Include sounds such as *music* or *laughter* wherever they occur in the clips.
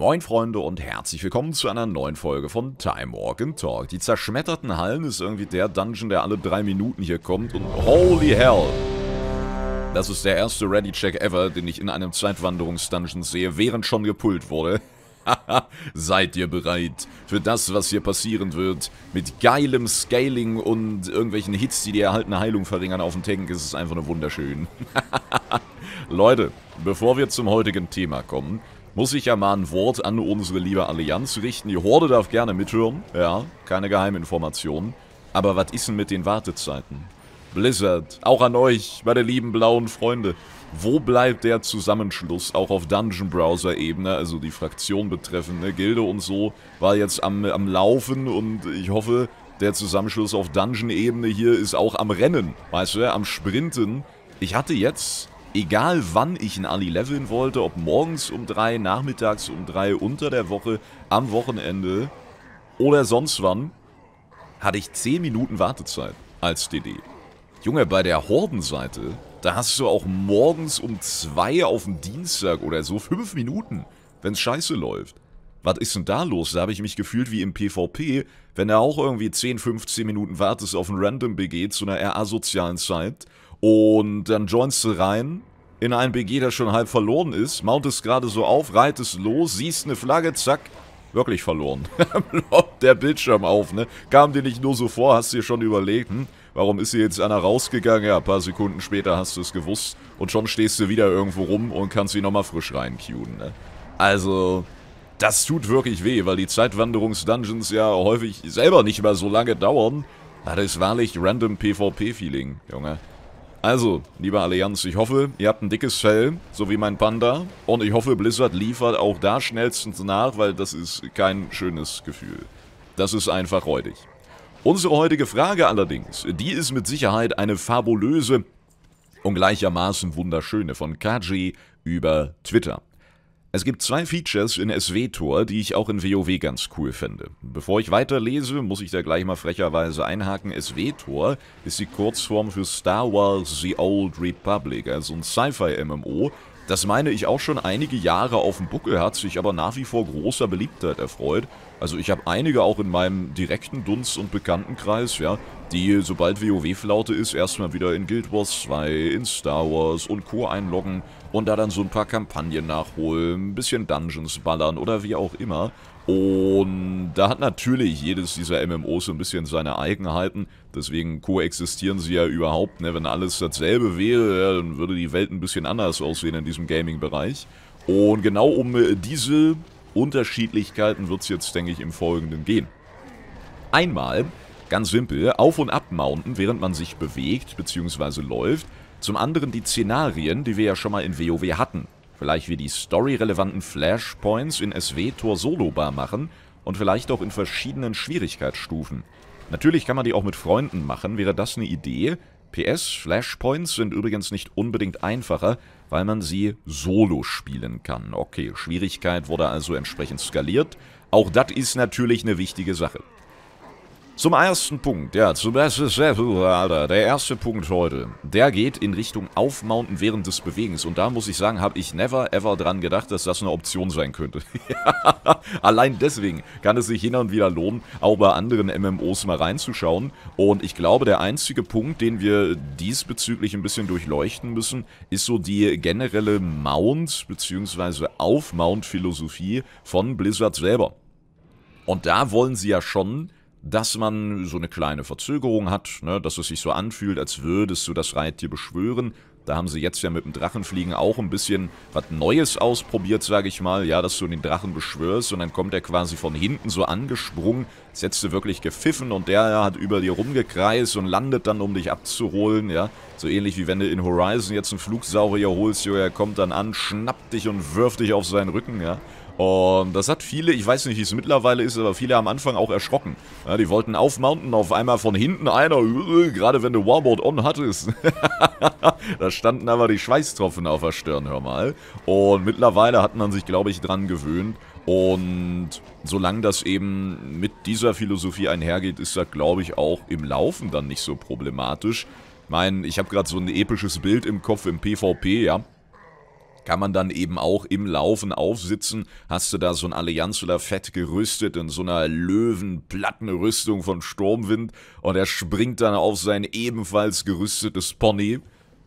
Moin Freunde und herzlich willkommen zu einer neuen Folge von Time Walk and Talk. Die zerschmetterten Hallen ist irgendwie der Dungeon, der alle drei Minuten hier kommt und holy hell! Das ist der erste Ready-Check ever, den ich in einem Zweitwanderungs-Dungeon sehe, während schon gepult wurde. Haha, *laughs* seid ihr bereit für das, was hier passieren wird? Mit geilem Scaling und irgendwelchen Hits, die die erhaltene Heilung verringern auf dem Tank, ist es einfach nur wunderschön. *laughs* Leute, bevor wir zum heutigen Thema kommen, muss ich ja mal ein Wort an unsere liebe Allianz richten. Die Horde darf gerne mithören. Ja, keine Geheiminformationen. Aber was ist denn mit den Wartezeiten? Blizzard, auch an euch, meine lieben blauen Freunde. Wo bleibt der Zusammenschluss auch auf Dungeon-Browser-Ebene, also die Fraktion betreffende ne? Gilde und so, war jetzt am, am Laufen und ich hoffe, der Zusammenschluss auf Dungeon-Ebene hier ist auch am Rennen, weißt du, am Sprinten. Ich hatte jetzt egal wann ich einen Ali leveln wollte, ob morgens um 3, nachmittags um 3, unter der Woche, am Wochenende oder sonst wann, hatte ich 10 Minuten Wartezeit als DD. Junge, bei der Hordenseite, da hast du auch morgens um 2 auf dem Dienstag oder so 5 Minuten, wenn's scheiße läuft. Was ist denn da los? Da habe ich mich gefühlt wie im PvP, wenn du auch irgendwie 10, 15 Minuten wartest auf ein Random BG zu einer eher asozialen Zeit und dann joinst du rein in ein BG, das schon halb verloren ist, mountest gerade so auf, reitest los, siehst eine Flagge, zack, wirklich verloren. Ploppt *laughs* der Bildschirm auf, ne? Kam dir nicht nur so vor, hast dir schon überlegt, hm, warum ist hier jetzt einer rausgegangen? Ja, ein paar Sekunden später hast du es gewusst und schon stehst du wieder irgendwo rum und kannst sie nochmal frisch reinqueuen, ne? Also, das tut wirklich weh, weil die Zeitwanderungs-Dungeons ja häufig selber nicht mehr so lange dauern. Das ist wahrlich random PvP-Feeling, Junge. Also, liebe Allianz, ich hoffe, ihr habt ein dickes Fell, so wie mein Panda. Und ich hoffe, Blizzard liefert auch da schnellstens nach, weil das ist kein schönes Gefühl. Das ist einfach räudig. Unsere heutige Frage allerdings, die ist mit Sicherheit eine fabulöse und gleichermaßen wunderschöne von Kaji über Twitter. Es gibt zwei Features in SW-Tor, die ich auch in WoW ganz cool finde. Bevor ich weiterlese, muss ich da gleich mal frecherweise einhaken, SW-Tor ist die Kurzform für Star Wars The Old Republic, also ein Sci-Fi-MMO, das meine ich auch schon einige Jahre auf dem Buckel hat, sich aber nach wie vor großer Beliebtheit erfreut. Also ich habe einige auch in meinem direkten Dunst- und Bekanntenkreis, ja, die, sobald WoW-Flaute ist, erstmal wieder in Guild Wars 2, in Star Wars und Co. einloggen und da dann so ein paar Kampagnen nachholen, ein bisschen Dungeons ballern oder wie auch immer. Und da hat natürlich jedes dieser MMOs so ein bisschen seine Eigenheiten, deswegen koexistieren sie ja überhaupt, ne? wenn alles dasselbe wäre, dann würde die Welt ein bisschen anders aussehen in diesem Gaming-Bereich. Und genau um äh, diese Unterschiedlichkeiten wird es jetzt, denke ich, im Folgenden gehen. Einmal Ganz simpel, auf und ab mounten, während man sich bewegt bzw. läuft. Zum anderen die Szenarien, die wir ja schon mal in WoW hatten. Vielleicht wir die storyrelevanten Flashpoints in SW Tor Solobar machen und vielleicht auch in verschiedenen Schwierigkeitsstufen. Natürlich kann man die auch mit Freunden machen, wäre das eine Idee. PS, Flashpoints sind übrigens nicht unbedingt einfacher, weil man sie solo spielen kann. Okay, Schwierigkeit wurde also entsprechend skaliert. Auch das ist natürlich eine wichtige Sache. Zum ersten Punkt, ja, zum ersten, Alter, der erste Punkt heute, der geht in Richtung Aufmounten während des Bewegens. Und da muss ich sagen, habe ich never ever dran gedacht, dass das eine Option sein könnte. *laughs* Allein deswegen kann es sich hin und wieder lohnen, auch bei anderen MMOs mal reinzuschauen. Und ich glaube, der einzige Punkt, den wir diesbezüglich ein bisschen durchleuchten müssen, ist so die generelle Mount- bzw. Aufmount-Philosophie von Blizzard selber. Und da wollen sie ja schon dass man so eine kleine Verzögerung hat, ne, dass es sich so anfühlt, als würdest du das Reittier beschwören. Da haben sie jetzt ja mit dem Drachenfliegen auch ein bisschen was Neues ausprobiert, sage ich mal. Ja, dass du den Drachen beschwörst und dann kommt er quasi von hinten so angesprungen, setzt du wirklich gepfiffen und der hat über dir rumgekreist und landet dann, um dich abzuholen, ja. So ähnlich wie wenn du in Horizon jetzt einen Flugsaurier holst, jo, er kommt dann an, schnappt dich und wirft dich auf seinen Rücken, ja. Und das hat viele, ich weiß nicht, wie es mittlerweile ist, aber viele am Anfang auch erschrocken. Ja, die wollten aufmounten, auf einmal von hinten einer, äh, gerade wenn du Warboard on hattest. *laughs* da standen aber die Schweißtropfen auf der Stirn, hör mal. Und mittlerweile hat man sich, glaube ich, dran gewöhnt. Und solange das eben mit dieser Philosophie einhergeht, ist das, glaube ich, auch im Laufen dann nicht so problematisch. Ich meine, ich habe gerade so ein episches Bild im Kopf im PvP, ja kann man dann eben auch im Laufen aufsitzen. Hast du da so ein Allianzler fett gerüstet in so einer Löwenplattenrüstung von Sturmwind und er springt dann auf sein ebenfalls gerüstetes Pony.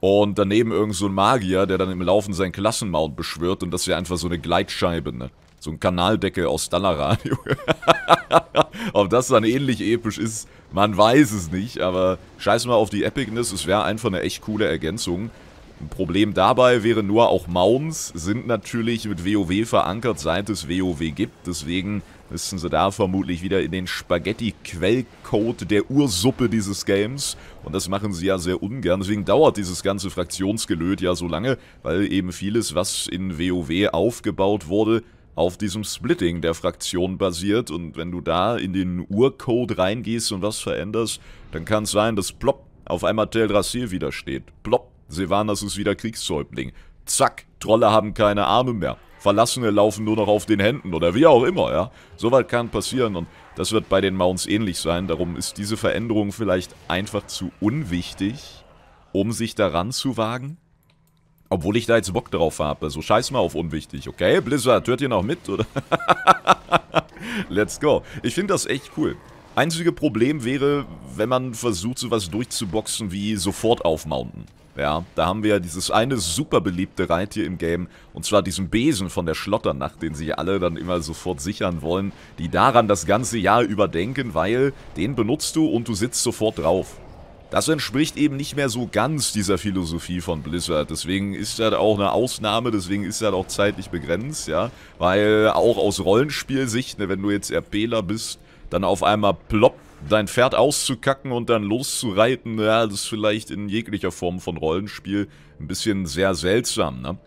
Und daneben irgend so ein Magier, der dann im Laufen seinen Klassenmount beschwört und das wäre einfach so eine Gleitscheibe, ne? So ein Kanaldeckel aus Dalaran, *laughs* Ob das dann ähnlich episch ist, man weiß es nicht, aber scheiß mal auf die Epicness, es wäre einfach eine echt coole Ergänzung. Ein Problem dabei wäre nur, auch Mounds sind natürlich mit WoW verankert, seit es WoW gibt. Deswegen müssen sie da vermutlich wieder in den Spaghetti-Quellcode der Ursuppe dieses Games. Und das machen sie ja sehr ungern. Deswegen dauert dieses ganze Fraktionsgelöt ja so lange, weil eben vieles, was in WoW aufgebaut wurde, auf diesem Splitting der Fraktion basiert und wenn du da in den Urcode reingehst und was veränderst, dann kann es sein, dass plopp auf einmal Teldrassil wieder steht. Plopp Silvanas ist wieder Kriegshäuptling. Zack, Trolle haben keine Arme mehr. Verlassene laufen nur noch auf den Händen oder wie auch immer, ja. Soweit kann passieren und das wird bei den Mounts ähnlich sein. Darum ist diese Veränderung vielleicht einfach zu unwichtig, um sich daran zu wagen. Obwohl ich da jetzt Bock drauf habe. Also scheiß mal auf unwichtig, okay? Blizzard, hört ihr noch mit, oder? *laughs* Let's go. Ich finde das echt cool. Einzige Problem wäre, wenn man versucht, sowas durchzuboxen wie sofort aufmounten. Ja, da haben wir ja dieses eine super beliebte Reittier im Game, und zwar diesen Besen von der Schlotternacht, den sich alle dann immer sofort sichern wollen, die daran das ganze Jahr überdenken, weil den benutzt du und du sitzt sofort drauf. Das entspricht eben nicht mehr so ganz dieser Philosophie von Blizzard, deswegen ist das auch eine Ausnahme, deswegen ist das auch zeitlich begrenzt, ja, weil auch aus Rollenspielsicht, ne, wenn du jetzt RPler bist, dann auf einmal ploppt dein Pferd auszukacken und dann loszureiten, ja, das ist vielleicht in jeglicher Form von Rollenspiel ein bisschen sehr seltsam, ne?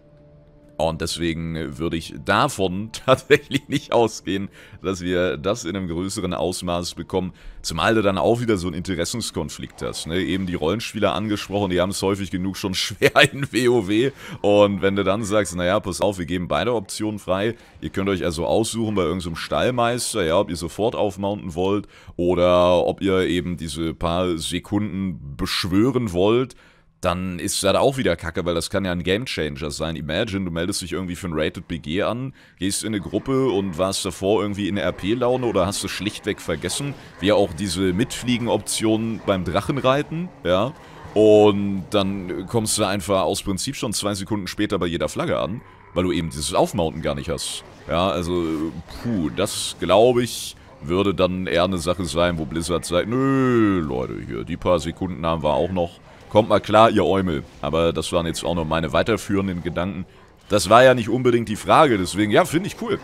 Und deswegen würde ich davon *laughs* tatsächlich nicht ausgehen, dass wir das in einem größeren Ausmaß bekommen. Zumal du dann auch wieder so einen Interessenskonflikt hast. Ne? Eben die Rollenspieler angesprochen, die haben es häufig genug schon *laughs* schwer in WoW. Und wenn du dann sagst, naja, pass auf, wir geben beide Optionen frei. Ihr könnt euch also aussuchen bei irgendeinem so Stallmeister, ja, ob ihr sofort aufmounten wollt oder ob ihr eben diese paar Sekunden beschwören wollt dann ist das auch wieder kacke, weil das kann ja ein Gamechanger sein. Imagine, du meldest dich irgendwie für ein Rated BG an, gehst in eine Gruppe und warst davor irgendwie in der RP-Laune oder hast es schlichtweg vergessen. Wie auch diese Mitfliegen-Option beim Drachenreiten, ja. Und dann kommst du einfach aus Prinzip schon zwei Sekunden später bei jeder Flagge an, weil du eben dieses Aufmounten gar nicht hast. Ja, also, puh, das glaube ich würde dann eher eine Sache sein, wo Blizzard sagt, nö, Leute, hier, die paar Sekunden haben wir auch noch. Kommt mal klar, ihr Eumel. Aber das waren jetzt auch noch meine weiterführenden Gedanken. Das war ja nicht unbedingt die Frage, deswegen, ja, finde ich cool.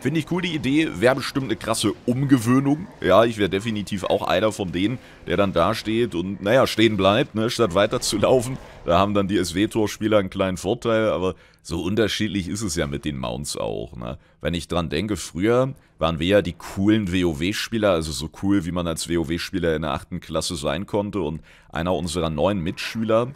Finde ich cool, die Idee. Wäre bestimmt eine krasse Umgewöhnung. Ja, ich wäre definitiv auch einer von denen, der dann da steht und, naja, stehen bleibt, ne, statt weiterzulaufen. Da haben dann die SW-Torspieler einen kleinen Vorteil, aber so unterschiedlich ist es ja mit den Mounts auch. Ne? Wenn ich dran denke, früher waren wir ja die coolen WoW-Spieler, also so cool, wie man als WoW-Spieler in der achten Klasse sein konnte. Und einer unserer neuen Mitschüler,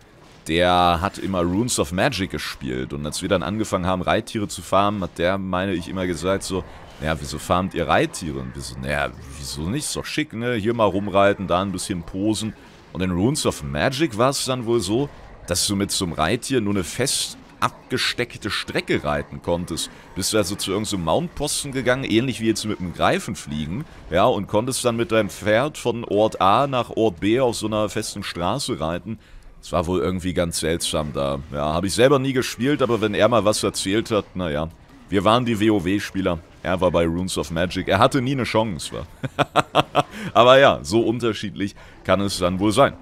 der hat immer Runes of Magic gespielt. Und als wir dann angefangen haben, Reittiere zu farmen, hat der, meine ich, immer gesagt so, naja, wieso farmt ihr Reittiere? Und wir so, naja, wieso nicht? Ist doch schick, ne? Hier mal rumreiten, da ein bisschen posen. Und in Runes of Magic war es dann wohl so, dass du mit so einem Reittier nur eine fest abgesteckte Strecke reiten konntest. Bist du also zu irgendeinem so Mountposten gegangen, ähnlich wie jetzt mit dem Greifen fliegen, ja, und konntest dann mit deinem Pferd von Ort A nach Ort B auf so einer festen Straße reiten. Es war wohl irgendwie ganz seltsam da. Ja, habe ich selber nie gespielt, aber wenn er mal was erzählt hat, naja. Wir waren die WoW-Spieler. Er war bei Runes of Magic. Er hatte nie eine Chance. *laughs* aber ja, so unterschiedlich kann es dann wohl sein.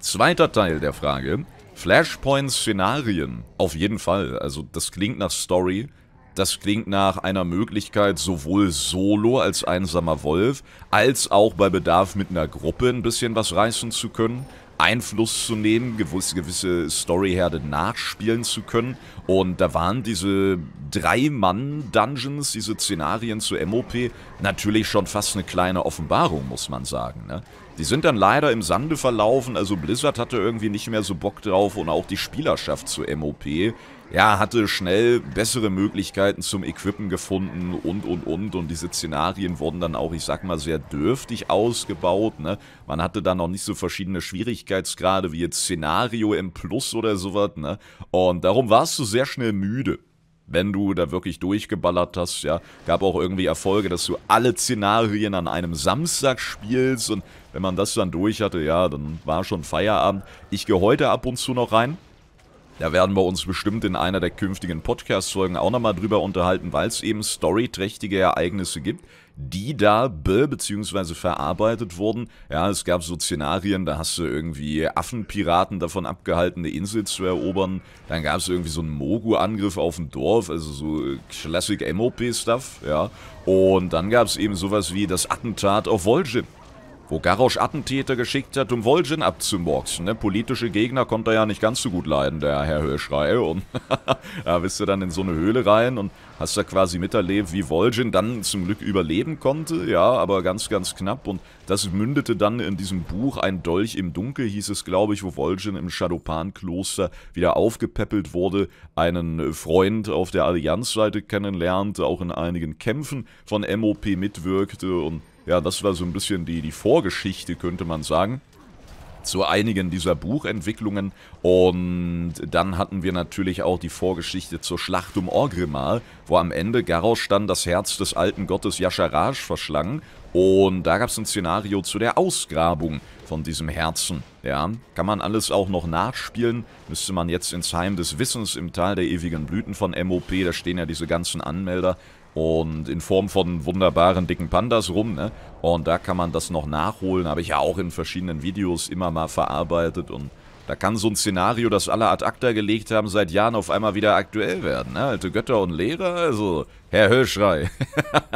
Zweiter Teil der Frage. Flashpoint-Szenarien. Auf jeden Fall. Also das klingt nach Story. Das klingt nach einer Möglichkeit, sowohl solo als einsamer Wolf, als auch bei Bedarf mit einer Gruppe ein bisschen was reißen zu können. Einfluss zu nehmen, gewisse, gewisse Storyherde nachspielen zu können. Und da waren diese Drei-Mann-Dungeons, diese Szenarien zu MOP, natürlich schon fast eine kleine Offenbarung, muss man sagen. Ne? Die sind dann leider im Sande verlaufen, also Blizzard hatte irgendwie nicht mehr so Bock drauf und auch die Spielerschaft zu MOP ja, hatte schnell bessere Möglichkeiten zum Equippen gefunden und, und, und. Und diese Szenarien wurden dann auch, ich sag mal, sehr dürftig ausgebaut. Ne? Man hatte dann noch nicht so verschiedene Schwierigkeitsgrade wie jetzt Szenario im Plus oder sowas. Ne? Und darum warst du sehr schnell müde wenn du da wirklich durchgeballert hast, ja, gab auch irgendwie Erfolge, dass du alle Szenarien an einem Samstag spielst und wenn man das dann durch hatte, ja, dann war schon Feierabend. Ich gehe heute ab und zu noch rein, da werden wir uns bestimmt in einer der künftigen Podcast-Folgen auch nochmal drüber unterhalten, weil es eben storyträchtige Ereignisse gibt, die da be- bzw. verarbeitet wurden. Ja, es gab so Szenarien, da hast du irgendwie Affenpiraten davon abgehalten, eine Insel zu erobern. Dann gab es irgendwie so einen Mogu-Angriff auf ein Dorf, also so äh, Classic MOP-Stuff, ja. Und dann gab es eben sowas wie das Attentat auf Vol'jin wo Garrosch Attentäter geschickt hat, um Vol'jin abzumorxen. Ne? Politische Gegner konnte er ja nicht ganz so gut leiden, der Herr Höhlschrei. Und *laughs* da bist du dann in so eine Höhle rein und hast da quasi miterlebt, wie Vol'jin dann zum Glück überleben konnte. Ja, aber ganz, ganz knapp. Und das mündete dann in diesem Buch Ein Dolch im Dunkel, hieß es, glaube ich, wo Vol'jin im Shadowpan-Kloster wieder aufgepäppelt wurde, einen Freund auf der Allianzseite kennenlernte, auch in einigen Kämpfen von MOP mitwirkte und ja, das war so ein bisschen die, die Vorgeschichte, könnte man sagen zu einigen dieser Buchentwicklungen. Und dann hatten wir natürlich auch die Vorgeschichte zur Schlacht um Orgrimmar, wo am Ende Garostan das Herz des alten Gottes Yasharaj verschlang. Und da gab es ein Szenario zu der Ausgrabung von diesem Herzen. Ja, kann man alles auch noch nachspielen. Müsste man jetzt ins Heim des Wissens im Tal der ewigen Blüten von MOP, da stehen ja diese ganzen Anmelder, und in Form von wunderbaren dicken Pandas rum, ne? Und da kann man das noch nachholen, habe ich ja auch in verschiedenen Videos immer mal verarbeitet und da kann so ein Szenario, das alle ad acta gelegt haben, seit Jahren auf einmal wieder aktuell werden. Ne? Alte Götter und Lehrer, also Herr Höschrei.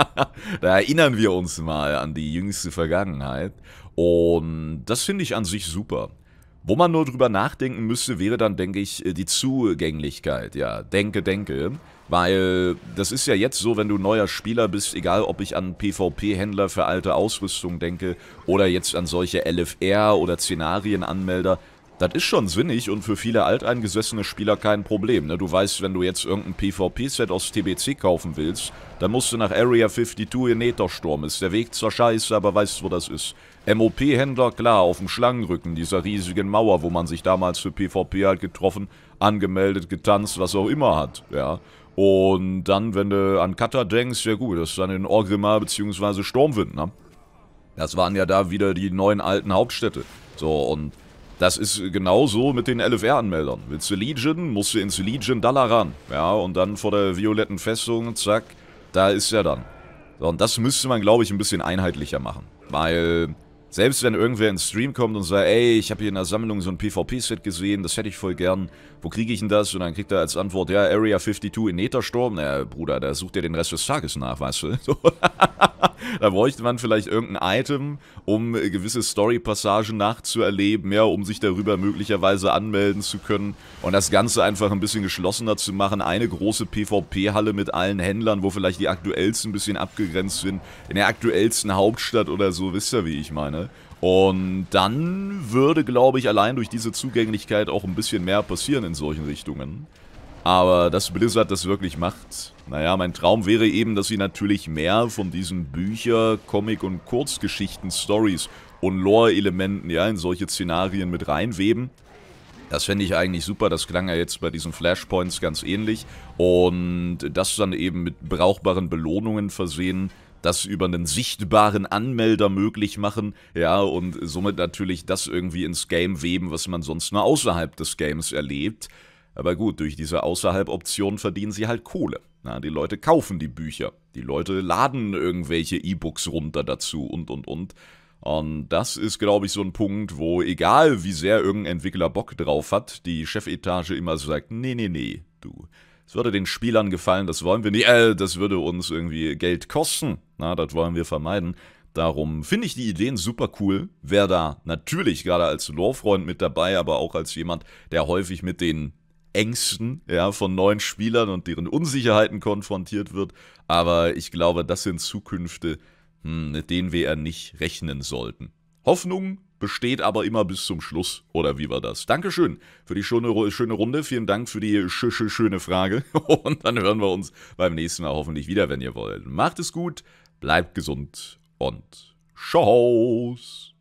*laughs* da erinnern wir uns mal an die jüngste Vergangenheit. Und das finde ich an sich super. Wo man nur drüber nachdenken müsste, wäre dann, denke ich, äh, die Zugänglichkeit. Ja, denke, denke. Weil das ist ja jetzt so, wenn du neuer Spieler bist, egal ob ich an PvP-Händler für alte Ausrüstung denke oder jetzt an solche LFR oder Szenarienanmelder, das ist schon sinnig und für viele alteingesessene Spieler kein Problem. Ne? Du weißt, wenn du jetzt irgendein PvP-Set aus TBC kaufen willst, dann musst du nach Area 52 in Nethersturm. Ist der Weg zwar scheiße, aber weißt, wo das ist. MOP-Händler, klar, auf dem Schlangenrücken, dieser riesigen Mauer, wo man sich damals für PvP halt getroffen, angemeldet, getanzt, was auch immer hat, ja. Und dann, wenn du an Cutter denkst, ja gut, das ist dann in Orgrimmar bzw. Sturmwind, ne? Das waren ja da wieder die neuen alten Hauptstädte. So, und das ist genauso mit den LFR-Anmeldern. Willst du Legion, musst du ins Legion Dalaran. Ja, und dann vor der violetten Festung, zack, da ist er dann. So, und das müsste man, glaube ich, ein bisschen einheitlicher machen. Weil selbst wenn irgendwer ins Stream kommt und sagt, ey, ich habe hier in der Sammlung so ein PvP-Set gesehen, das hätte ich voll gern, wo kriege ich denn das? Und dann kriegt er als Antwort, ja, Area 52 in Nethersturm. Naja, Bruder, da sucht er den Rest des Tages nach, weißt du? *laughs* So da bräuchte man vielleicht irgendein Item, um gewisse Story-Passagen nachzuerleben, ja, um sich darüber möglicherweise anmelden zu können und das Ganze einfach ein bisschen geschlossener zu machen. Eine große PvP-Halle mit allen Händlern, wo vielleicht die aktuellsten ein bisschen abgegrenzt sind, in der aktuellsten Hauptstadt oder so, wisst ihr, wie ich meine. Und dann würde, glaube ich, allein durch diese Zugänglichkeit auch ein bisschen mehr passieren in solchen Richtungen. Aber dass Blizzard das wirklich macht, naja, mein Traum wäre eben, dass sie natürlich mehr von diesen Bücher-, Comic- und Kurzgeschichten-Stories und Lore-Elementen ja in solche Szenarien mit reinweben. Das fände ich eigentlich super, das klang ja jetzt bei diesen Flashpoints ganz ähnlich. Und das dann eben mit brauchbaren Belohnungen versehen, das über einen sichtbaren Anmelder möglich machen, ja, und somit natürlich das irgendwie ins Game weben, was man sonst nur außerhalb des Games erlebt. Aber gut, durch diese Außerhalb-Option verdienen sie halt Kohle. Na, die Leute kaufen die Bücher. Die Leute laden irgendwelche E-Books runter dazu und, und, und. Und das ist, glaube ich, so ein Punkt, wo egal wie sehr irgendein Entwickler Bock drauf hat, die Chefetage immer so sagt, nee, nee, nee, du. Es würde den Spielern gefallen, das wollen wir nicht, äh, das würde uns irgendwie Geld kosten. Na, das wollen wir vermeiden. Darum finde ich die Ideen super cool. Wer da natürlich gerade als Lore-Freund mit dabei, aber auch als jemand, der häufig mit den Ängsten ja, von neuen Spielern und deren Unsicherheiten konfrontiert wird. Aber ich glaube, das sind Zukünfte, hm, mit denen wir ja nicht rechnen sollten. Hoffnung besteht aber immer bis zum Schluss, oder wie war das? Dankeschön für die schöne, schöne Runde, vielen Dank für die sch sch schöne Frage *laughs* und dann hören wir uns beim nächsten Mal hoffentlich wieder, wenn ihr wollt. Macht es gut, bleibt gesund und schaus!